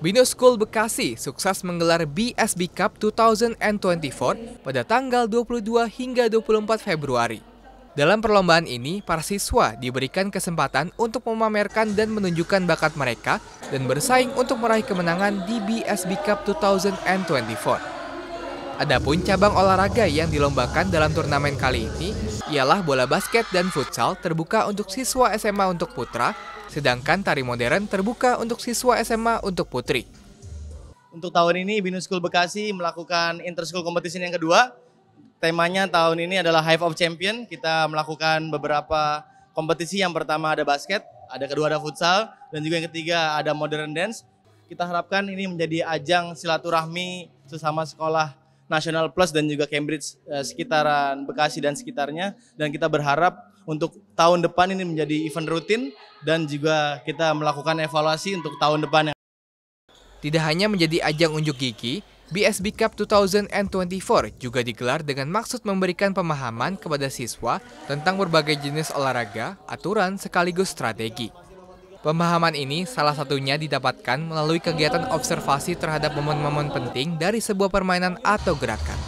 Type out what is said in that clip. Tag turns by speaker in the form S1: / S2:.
S1: Bino School Bekasi sukses menggelar BSB Cup 2024 pada tanggal 22 hingga 24 Februari. Dalam perlombaan ini, para siswa diberikan kesempatan untuk memamerkan dan menunjukkan bakat mereka dan bersaing untuk meraih kemenangan di BSB Cup 2024. Adapun cabang olahraga yang dilombakan dalam turnamen kali ini ialah bola basket dan futsal terbuka untuk siswa SMA untuk putra, sedangkan tari modern terbuka untuk siswa SMA untuk putri. Untuk tahun
S2: ini Binus School Bekasi melakukan interschool competition yang kedua. Temanya tahun ini adalah Hive of Champion. Kita melakukan beberapa kompetisi. Yang pertama ada basket, ada kedua ada futsal, dan juga yang ketiga ada modern dance. Kita harapkan ini menjadi ajang silaturahmi sesama sekolah National Plus dan juga Cambridge eh, sekitaran Bekasi dan sekitarnya dan kita berharap untuk tahun depan ini menjadi event rutin dan
S1: juga kita melakukan evaluasi untuk tahun depannya. Tidak hanya menjadi ajang unjuk gigi, BSB Cup 2024 juga digelar dengan maksud memberikan pemahaman kepada siswa tentang berbagai jenis olahraga, aturan, sekaligus strategi. Pemahaman ini salah satunya didapatkan melalui kegiatan observasi terhadap momen-momen penting dari sebuah permainan atau gerakan.